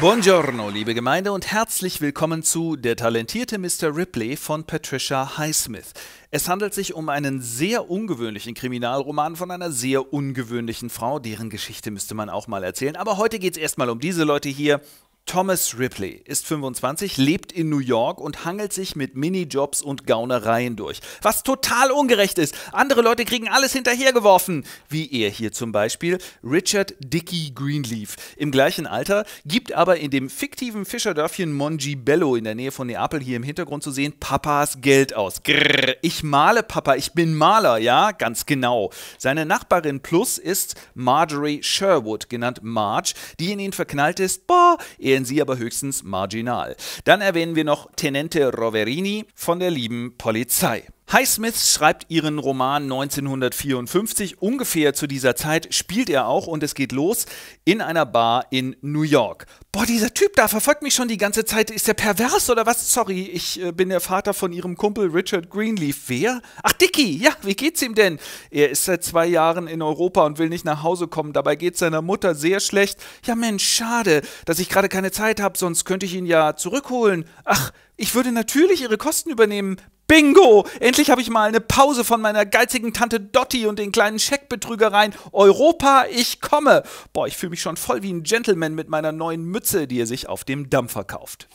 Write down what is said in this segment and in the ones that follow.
Buongiorno, liebe Gemeinde, und herzlich willkommen zu Der talentierte Mr. Ripley von Patricia Highsmith. Es handelt sich um einen sehr ungewöhnlichen Kriminalroman von einer sehr ungewöhnlichen Frau, deren Geschichte müsste man auch mal erzählen. Aber heute geht es erstmal um diese Leute hier Thomas Ripley ist 25, lebt in New York und hangelt sich mit Minijobs und Gaunereien durch. Was total ungerecht ist. Andere Leute kriegen alles hinterhergeworfen. Wie er hier zum Beispiel, Richard Dickey Greenleaf. Im gleichen Alter, gibt aber in dem fiktiven Fischerdörfchen Mongibello in der Nähe von Neapel hier im Hintergrund zu sehen, Papas Geld aus. Grrr, ich male Papa, ich bin Maler, ja, ganz genau. Seine Nachbarin Plus ist Marjorie Sherwood, genannt Marge, die in ihn verknallt ist. Boah, er wären sie aber höchstens marginal. Dann erwähnen wir noch Tenente Roverini von der lieben Polizei. Highsmith schreibt ihren Roman 1954. Ungefähr zu dieser Zeit spielt er auch und es geht los in einer Bar in New York. Boah, dieser Typ da verfolgt mich schon die ganze Zeit. Ist der pervers oder was? Sorry, ich äh, bin der Vater von ihrem Kumpel Richard Greenleaf. Wer? Ach, Dicky, ja, wie geht's ihm denn? Er ist seit zwei Jahren in Europa und will nicht nach Hause kommen. Dabei geht's seiner Mutter sehr schlecht. Ja, Mensch, schade, dass ich gerade keine Zeit habe, sonst könnte ich ihn ja zurückholen. Ach, ich würde natürlich ihre Kosten übernehmen. Bingo! Endlich habe ich mal eine Pause von meiner geizigen Tante Dotti und den kleinen Scheckbetrügereien. Europa, ich komme! Boah, ich fühle mich schon voll wie ein Gentleman mit meiner neuen Mütze, die er sich auf dem Dampfer kauft.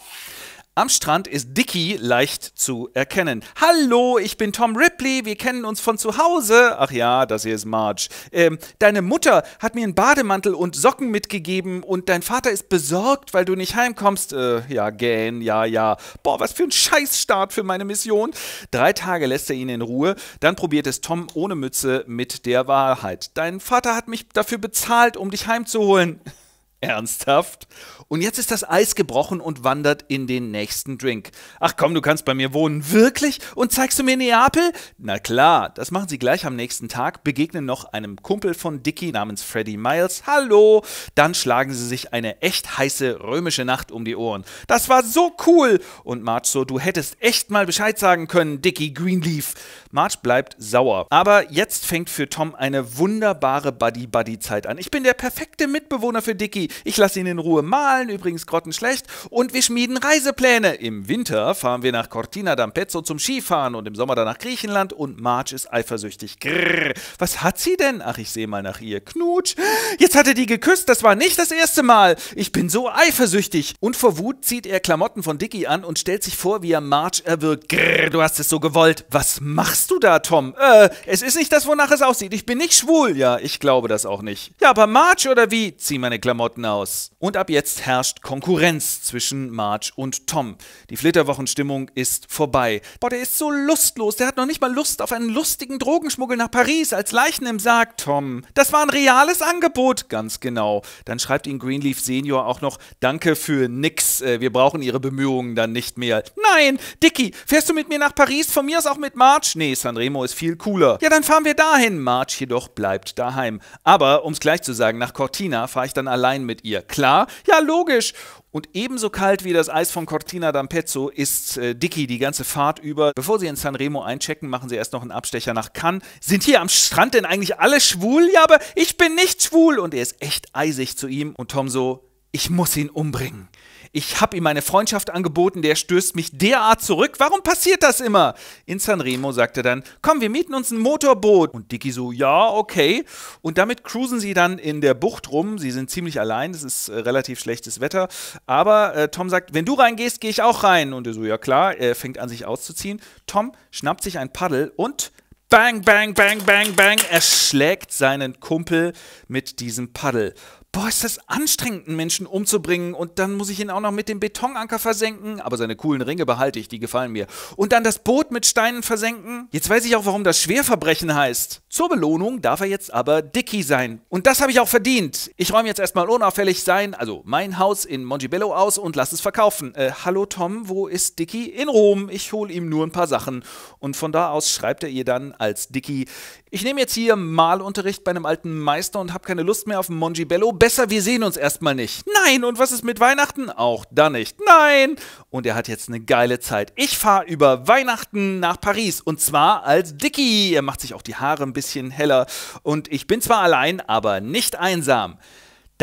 Am Strand ist Dicky leicht zu erkennen. Hallo, ich bin Tom Ripley, wir kennen uns von zu Hause. Ach ja, das hier ist Marge. Ähm, deine Mutter hat mir einen Bademantel und Socken mitgegeben und dein Vater ist besorgt, weil du nicht heimkommst. Äh, ja, gähn, ja, ja. Boah, was für ein Scheißstart für meine Mission. Drei Tage lässt er ihn in Ruhe, dann probiert es Tom ohne Mütze mit der Wahrheit. Dein Vater hat mich dafür bezahlt, um dich heimzuholen. Ernsthaft? Und jetzt ist das Eis gebrochen und wandert in den nächsten Drink. Ach komm, du kannst bei mir wohnen. Wirklich? Und zeigst du mir Neapel? Na klar, das machen sie gleich am nächsten Tag, begegnen noch einem Kumpel von Dicky namens Freddy Miles. Hallo! Dann schlagen sie sich eine echt heiße römische Nacht um die Ohren. Das war so cool! Und Marge so, du hättest echt mal Bescheid sagen können, Dicky Greenleaf. Marge bleibt sauer. Aber jetzt fängt für Tom eine wunderbare Buddy-Buddy-Zeit an. Ich bin der perfekte Mitbewohner für Dicky. Ich lasse ihn in Ruhe malen, übrigens grottenschlecht. Und wir schmieden Reisepläne. Im Winter fahren wir nach Cortina d'Ampezzo zum Skifahren und im Sommer dann nach Griechenland. Und Marge ist eifersüchtig. Grrr. Was hat sie denn? Ach, ich sehe mal nach ihr. Knutsch. Jetzt hat er die geküsst. Das war nicht das erste Mal. Ich bin so eifersüchtig. Und vor Wut zieht er Klamotten von Dicky an und stellt sich vor, wie er Marge erwürgt. Grrr, du hast es so gewollt. Was machst du da, Tom? Äh, es ist nicht das, wonach es aussieht. Ich bin nicht schwul. Ja, ich glaube das auch nicht. Ja, aber Marge oder wie? Zieh meine Klamotten Fakten Und ab jetzt herrscht Konkurrenz zwischen Marge und Tom. Die Flitterwochenstimmung ist vorbei. Boah, der ist so lustlos. Der hat noch nicht mal Lust auf einen lustigen Drogenschmuggel nach Paris als Leichen im Sarg, Tom. Das war ein reales Angebot. Ganz genau. Dann schreibt ihn Greenleaf Senior auch noch: Danke für nix. Äh, wir brauchen Ihre Bemühungen dann nicht mehr. Nein, Dicky, fährst du mit mir nach Paris? Von mir aus auch mit Marge? Nee, Sanremo ist viel cooler. Ja, dann fahren wir dahin. Marge jedoch bleibt daheim. Aber, um es gleich zu sagen, nach Cortina fahre ich dann allein mit mit ihr. Klar? Ja, logisch. Und ebenso kalt wie das Eis von Cortina d'Ampezzo ist äh, Dicky die ganze Fahrt über. Bevor sie in Sanremo einchecken, machen sie erst noch einen Abstecher nach Cannes. Sind hier am Strand denn eigentlich alle schwul? Ja, aber ich bin nicht schwul. Und er ist echt eisig zu ihm. Und Tom so, ich muss ihn umbringen. Ich habe ihm meine Freundschaft angeboten, der stößt mich derart zurück. Warum passiert das immer? In Sanremo sagt er dann, komm, wir mieten uns ein Motorboot. Und Dicky so, ja, okay. Und damit cruisen sie dann in der Bucht rum. Sie sind ziemlich allein, es ist äh, relativ schlechtes Wetter. Aber äh, Tom sagt, wenn du reingehst, gehe ich auch rein. Und er so, ja klar, er fängt an, sich auszuziehen. Tom schnappt sich ein Paddel und bang, bang, bang, bang, bang, er schlägt seinen Kumpel mit diesem Paddel boah, ist das anstrengend, einen Menschen umzubringen und dann muss ich ihn auch noch mit dem Betonanker versenken, aber seine coolen Ringe behalte ich, die gefallen mir. Und dann das Boot mit Steinen versenken. Jetzt weiß ich auch, warum das Schwerverbrechen heißt. Zur Belohnung darf er jetzt aber Dicky sein. Und das habe ich auch verdient. Ich räume jetzt erstmal unauffällig sein, also mein Haus in Mongibello aus und lass es verkaufen. Äh, hallo Tom, wo ist Dicky? In Rom. Ich hole ihm nur ein paar Sachen. Und von da aus schreibt er ihr dann als Dicky, ich nehme jetzt hier Malunterricht bei einem alten Meister und habe keine Lust mehr auf Mongibello besser, wir sehen uns erstmal nicht. Nein, und was ist mit Weihnachten? Auch da nicht. Nein! Und er hat jetzt eine geile Zeit. Ich fahre über Weihnachten nach Paris und zwar als Dicky. Er macht sich auch die Haare ein bisschen heller und ich bin zwar allein, aber nicht einsam.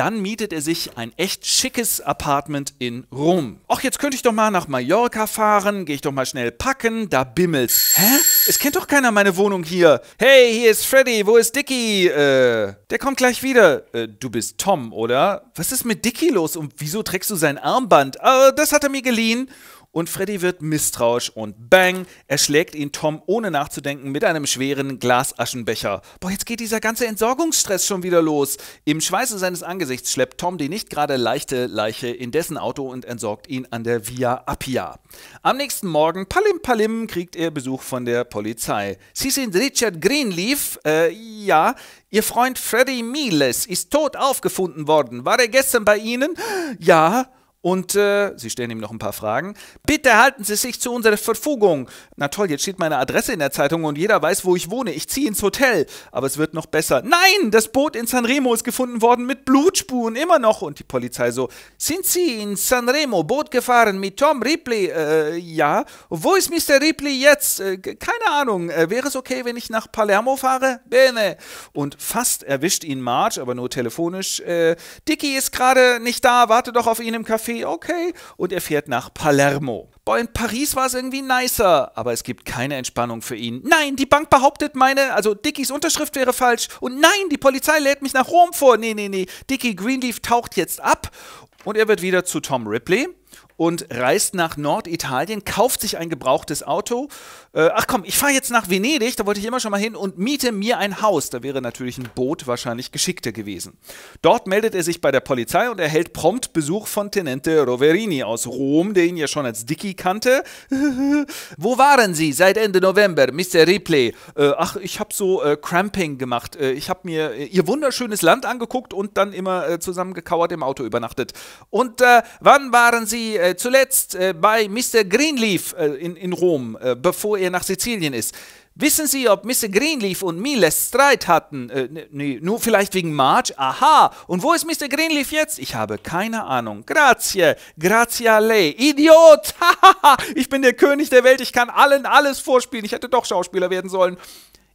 Dann mietet er sich ein echt schickes Apartment in Rom. Ach, jetzt könnte ich doch mal nach Mallorca fahren, gehe ich doch mal schnell packen, da bimmelt's. Hä? Es kennt doch keiner meine Wohnung hier. Hey, hier ist Freddy, wo ist Dicky? Äh, der kommt gleich wieder. Äh, du bist Tom, oder? Was ist mit Dicky los und wieso trägst du sein Armband? Äh, das hat er mir geliehen und Freddy wird misstrauisch und bang, erschlägt ihn Tom ohne nachzudenken mit einem schweren Glasaschenbecher. Boah, jetzt geht dieser ganze Entsorgungsstress schon wieder los. Im Schweiße seines Angesichts schleppt Tom die nicht gerade leichte Leiche in dessen Auto und entsorgt ihn an der Via Appia. Am nächsten Morgen, palim palim, kriegt er Besuch von der Polizei. Sie sind Richard Greenleaf, äh, ja, Ihr Freund Freddy Miles ist tot aufgefunden worden. War er gestern bei Ihnen? Ja. Und äh, sie stellen ihm noch ein paar Fragen. Bitte halten Sie sich zu unserer Verfügung. Na toll, jetzt steht meine Adresse in der Zeitung und jeder weiß, wo ich wohne. Ich ziehe ins Hotel. Aber es wird noch besser. Nein, das Boot in Sanremo ist gefunden worden mit Blutspuren immer noch. Und die Polizei so: Sind Sie in Sanremo Boot gefahren mit Tom Ripley? Äh, ja. Wo ist Mr. Ripley jetzt? Äh, keine Ahnung. Äh, wäre es okay, wenn ich nach Palermo fahre? Bene. Und fast erwischt ihn Marge, aber nur telefonisch. Äh, Dicky ist gerade nicht da. Warte doch auf ihn im Café. Café, okay, und er fährt nach Palermo. Boah, in Paris war es irgendwie nicer, aber es gibt keine Entspannung für ihn. Nein, die Bank behauptet meine, also Dickies Unterschrift wäre falsch und nein, die Polizei lädt mich nach Rom vor. Nee, nee, nee, Dickie Greenleaf taucht jetzt ab und er wird wieder zu Tom Ripley und reist nach Norditalien, kauft sich ein gebrauchtes Auto. Äh, ach komm, ich fahre jetzt nach Venedig, da wollte ich immer schon mal hin und miete mir ein Haus. Da wäre natürlich ein Boot wahrscheinlich geschickter gewesen. Dort meldet er sich bei der Polizei und erhält prompt Besuch von Tenente Roverini aus Rom, der ihn ja schon als Dicky kannte. Wo waren Sie seit Ende November, Mr. Ripley? Äh, ach, ich habe so äh, Cramping gemacht. Äh, ich habe mir äh, Ihr wunderschönes Land angeguckt und dann immer äh, zusammengekauert im Auto übernachtet. Und wann waren Sie äh, zuletzt äh, bei Mr. Greenleaf äh, in, in Rom, äh, bevor er nach Sizilien ist. Wissen Sie, ob Mr. Greenleaf und Miles Streit hatten? Äh, nee, nur vielleicht wegen Marge? Aha! Und wo ist Mr. Greenleaf jetzt? Ich habe keine Ahnung. Grazie, grazie lei. Idiot! ich bin der König der Welt, ich kann allen alles vorspielen. Ich hätte doch Schauspieler werden sollen.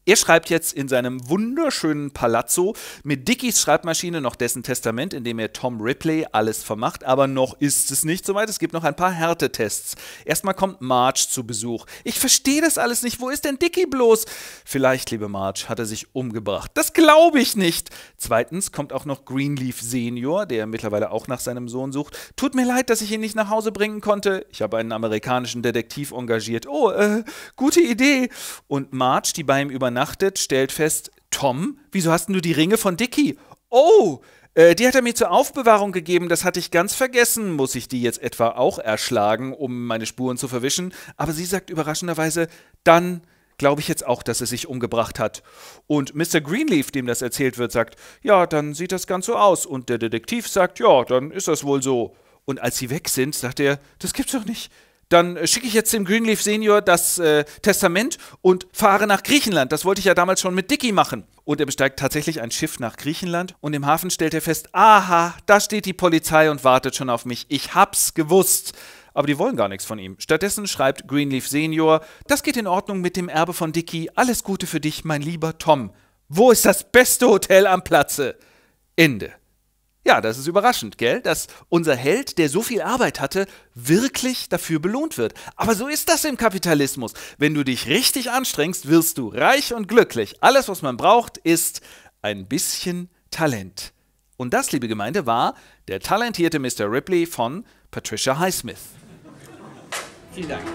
Er schreibt jetzt in seinem wunderschönen Palazzo mit Dickies Schreibmaschine noch dessen Testament, in dem er Tom Ripley alles vermacht, aber noch ist es nicht soweit. Es gibt noch ein paar Härtetests. Erstmal kommt Marge zu Besuch. Ich verstehe das alles nicht. Wo ist denn Dickie bloß? Vielleicht, liebe Marge, hat er sich umgebracht. Das glaube ich nicht. Zweitens kommt auch noch Greenleaf Senior, der mittlerweile auch nach seinem Sohn sucht. Tut mir leid, dass ich ihn nicht nach Hause bringen konnte. Ich habe einen amerikanischen Detektiv engagiert. Oh, äh, gute Idee. Und Marge, die bei ihm übernachtet, übernachtet, stellt fest, Tom, wieso hast du die Ringe von Dicky? Oh, äh, die hat er mir zur Aufbewahrung gegeben, das hatte ich ganz vergessen. Muss ich die jetzt etwa auch erschlagen, um meine Spuren zu verwischen? Aber sie sagt überraschenderweise, dann glaube ich jetzt auch, dass er sich umgebracht hat. Und Mr. Greenleaf, dem das erzählt wird, sagt, ja, dann sieht das ganz so aus. Und der Detektiv sagt, ja, dann ist das wohl so. Und als sie weg sind, sagt er, das gibt's doch nicht dann äh, schicke ich jetzt dem Greenleaf Senior das äh, Testament und fahre nach Griechenland. Das wollte ich ja damals schon mit Dicky machen. Und er besteigt tatsächlich ein Schiff nach Griechenland und im Hafen stellt er fest, aha, da steht die Polizei und wartet schon auf mich. Ich hab's gewusst. Aber die wollen gar nichts von ihm. Stattdessen schreibt Greenleaf Senior, das geht in Ordnung mit dem Erbe von Dicky. Alles Gute für dich, mein lieber Tom. Wo ist das beste Hotel am Platze? Ende. Ja, das ist überraschend, gell? Dass unser Held, der so viel Arbeit hatte, wirklich dafür belohnt wird. Aber so ist das im Kapitalismus. Wenn du dich richtig anstrengst, wirst du reich und glücklich. Alles, was man braucht, ist ein bisschen Talent. Und das, liebe Gemeinde, war der talentierte Mr. Ripley von Patricia Highsmith. Vielen Dank.